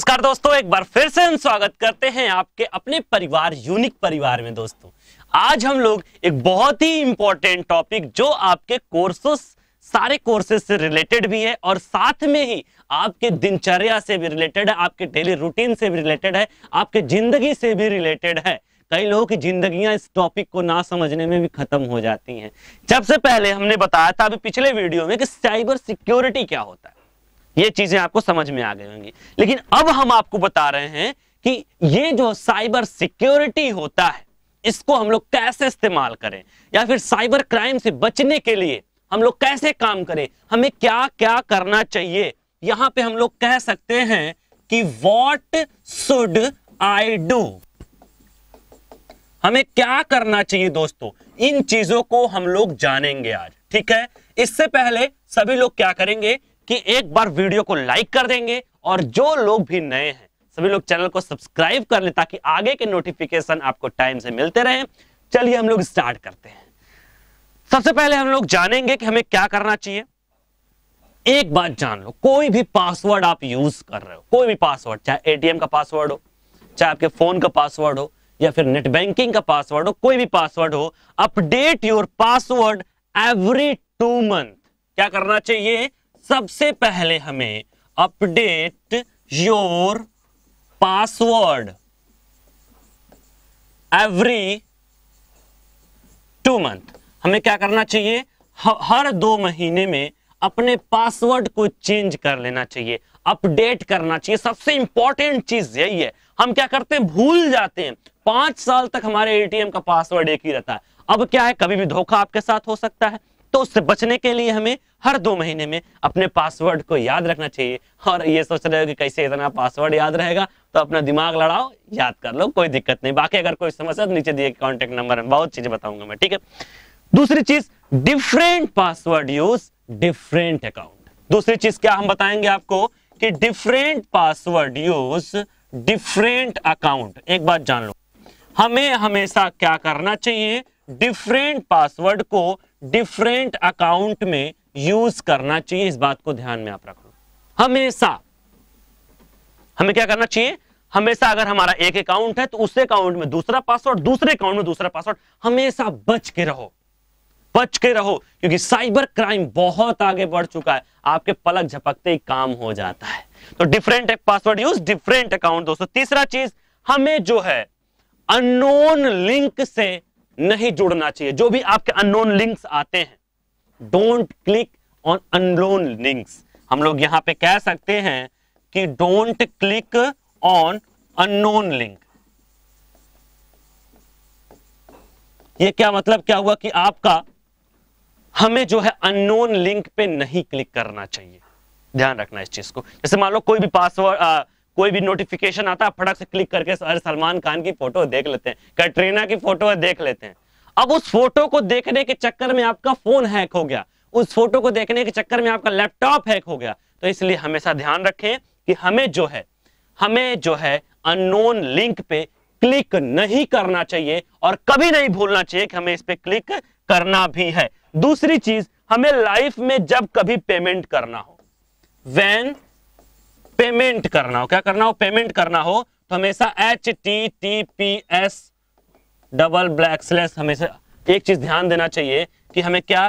नमस्कार दोस्तों एक बार फिर से हम स्वागत करते हैं आपके अपने परिवार यूनिक परिवार में दोस्तों आज हम लोग एक बहुत ही इंपॉर्टेंट टॉपिक जो आपके कोर्सेस सारे कोर्सेस से रिलेटेड भी है और साथ में ही आपके दिनचर्या से भी रिलेटेड है आपके डेली रूटीन से भी रिलेटेड है आपके जिंदगी से भी रिलेटेड है कई लोगों की जिंदगियां इस टॉपिक को ना समझने में भी खत्म हो जाती हैं जब से पहले हमने बताया था अभी पिछले वीडियो में कि साइबर सिक्योरिटी क्या होता है ये चीजें आपको समझ में आ गई होंगी लेकिन अब हम आपको बता रहे हैं कि ये जो साइबर सिक्योरिटी होता है इसको हम लोग कैसे इस्तेमाल करें या फिर साइबर क्राइम से बचने के लिए हम लोग कैसे काम करें हमें क्या क्या करना चाहिए यहां पे हम लोग कह सकते हैं कि वॉट सुड आई डू हमें क्या करना चाहिए दोस्तों इन चीजों को हम लोग जानेंगे आज ठीक है इससे पहले सभी लोग क्या करेंगे कि एक बार वीडियो को लाइक कर देंगे और जो लोग भी नए हैं सभी लोग चैनल को सब्सक्राइब कर लें ताकि आगे के नोटिफिकेशन आपको टाइम से मिलते रहें चलिए हम लोग स्टार्ट करते हैं सबसे पहले हम लोग जानेंगे कि हमें क्या करना चाहिए एक बात जान लो कोई भी पासवर्ड आप यूज कर रहे हो कोई भी पासवर्ड चाहे एटीएम का पासवर्ड हो चाहे आपके फोन का पासवर्ड हो या फिर नेट बैंकिंग का पासवर्ड हो कोई भी पासवर्ड हो update your password every two month क्या करना चाहिए सबसे पहले हमें update your password every two month हमें क्या करना चाहिए हर दो महीने में अपने पासवर्ड को चेंज कर लेना चाहिए अपडेट करना चाहिए सबसे इंपॉर्टेंट चीज यही है हम क्या करते हैं भूल जाते हैं पांच साल तक हमारे एटीएम का पासवर्ड एक ही रहता है अब क्या है कभी भी धोखा आपके साथ हो सकता है तो उससे बचने के लिए हमें हर दो महीने में अपने पासवर्ड को याद रखना चाहिए और ये सोच रहे हो कि कैसे इतना पासवर्ड याद रहेगा तो अपना दिमाग लड़ाओ याद कर लो कोई दिक्कत नहीं बाकी अगर कोई समस्या तो नीचे दिए कॉन्टेक्ट नंबर में बहुत चीजें बताऊंगा मैं ठीक है दूसरी चीज different password use different account दूसरी चीज क्या हम बताएंगे आपको कि different password use different account एक बात जान लो हमें हमेशा क्या करना चाहिए डिफरेंट पासवर्ड को डिफरेंट अकाउंट में यूज करना चाहिए इस बात को ध्यान में आप रख लो हमेशा हमें क्या करना चाहिए हमेशा अगर हमारा एक अकाउंट है तो उस अकाउंट में दूसरा पासवर्ड दूसरे अकाउंट में दूसरा पासवर्ड हमेशा बच के रहो बच के रहो क्योंकि साइबर क्राइम बहुत आगे बढ़ चुका है आपके पलक झपकते ही काम हो जाता है तो different password use different account दोस्तों तीसरा चीज हमें जो है अनोन लिंक से नहीं जुड़ना चाहिए जो भी आपके अनोन लिंक्स आते हैं don't click on unknown links हम लोग यहां पे कह सकते हैं कि don't click on unknown link ये क्या मतलब क्या हुआ कि आपका हमें जो है अननोन लिंक पे नहीं क्लिक करना चाहिए ध्यान रखना इस चीज को जैसे मान लो कोई भी पासवर्ड कोई भी नोटिफिकेशन आता है फटक से क्लिक करके अरे सलमान खान की फोटो देख लेते हैं कैटरीना की फोटो देख लेते हैं अब उस फोटो को देखने के चक्कर में आपका फोन हैक हो गया उस फोटो को देखने के चक्कर में आपका लैपटॉप हैक हो गया तो इसलिए हमेशा ध्यान रखें कि हमें जो है हमें जो है अननोन लिंक पे क्लिक नहीं करना चाहिए और कभी नहीं भूलना चाहिए कि हमें इस पे क्लिक करना भी है दूसरी चीज हमें लाइफ में जब कभी पेमेंट करना हो वैन पेमेंट करना हो क्या करना हो पेमेंट करना हो तो हमेशा H T T P S double black slash हमेशा एक चीज ध्यान देना चाहिए कि हमें क्या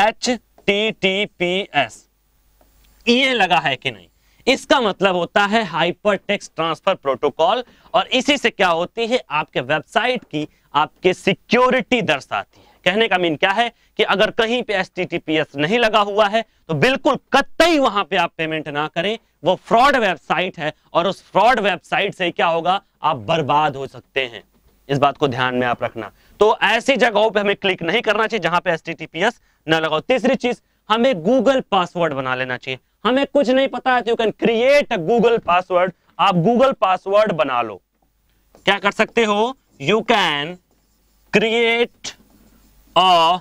H T T P S ये लगा है कि नहीं इसका मतलब होता है हाइपर टेक्स ट्रांसफर प्रोटोकॉल और इसी से क्या होती है आपके वेबसाइट की आपके सिक्योरिटी दर्शाती है कहने का मीन क्या है कि अगर कहीं पे एस नहीं लगा हुआ है तो बिल्कुल कतई वहां पे आप पेमेंट ना करें वो फ्रॉड वेबसाइट है और उस फ्रॉड वेबसाइट से क्या होगा आप बर्बाद हो सकते हैं इस बात को ध्यान में आप रखना तो ऐसी जगहों पे हमें क्लिक नहीं करना चाहिए जहां पे एस ना लगाओ तीसरी चीज हमें गूगल पासवर्ड बना लेना चाहिए हमें कुछ नहीं पता है तो you can create a Google password आप गूगल पासवर्ड बना लो क्या कर सकते हो you can create a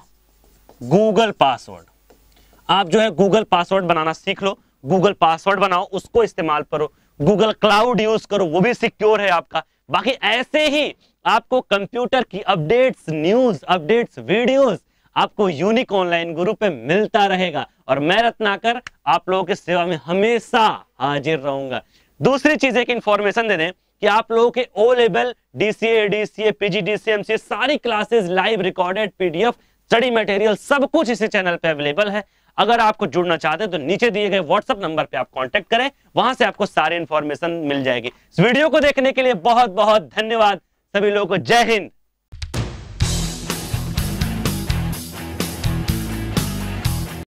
Google password आप जो है गूगल पासवर्ड बनाना सीख लो गूगल पासवर्ड बनाओ उसको इस्तेमाल करो गूगल क्लाउड यूज करो वो भी सिक्योर है आपका बाकी ऐसे ही आपको कंप्यूटर की अपडेट्स न्यूज अपडेट्स वीडियोस आपको यूनिक ऑनलाइन गुरु पे मिलता रहेगा और मैं रत्नाकर आप लोगों की सेवा में हमेशा हाजिर रहूंगा दूसरी चीज एक इंफॉर्मेशन दे दें कि आप लोगों के O level DCA DCA PG DCMC सारी classes live recorded PDF study material सब कुछ इसी चैनल पे अवेलेबल है अगर आपको जुड़ना चाहते हैं तो नीचे दिए गए व्हाट्सएप नंबर पे आप कांटेक्ट करें वहां से आपको सारी इंफॉर्मेशन मिल जाएगी इस वीडियो को देखने के लिए बहुत बहुत धन्यवाद सभी लोगों को जय हिंद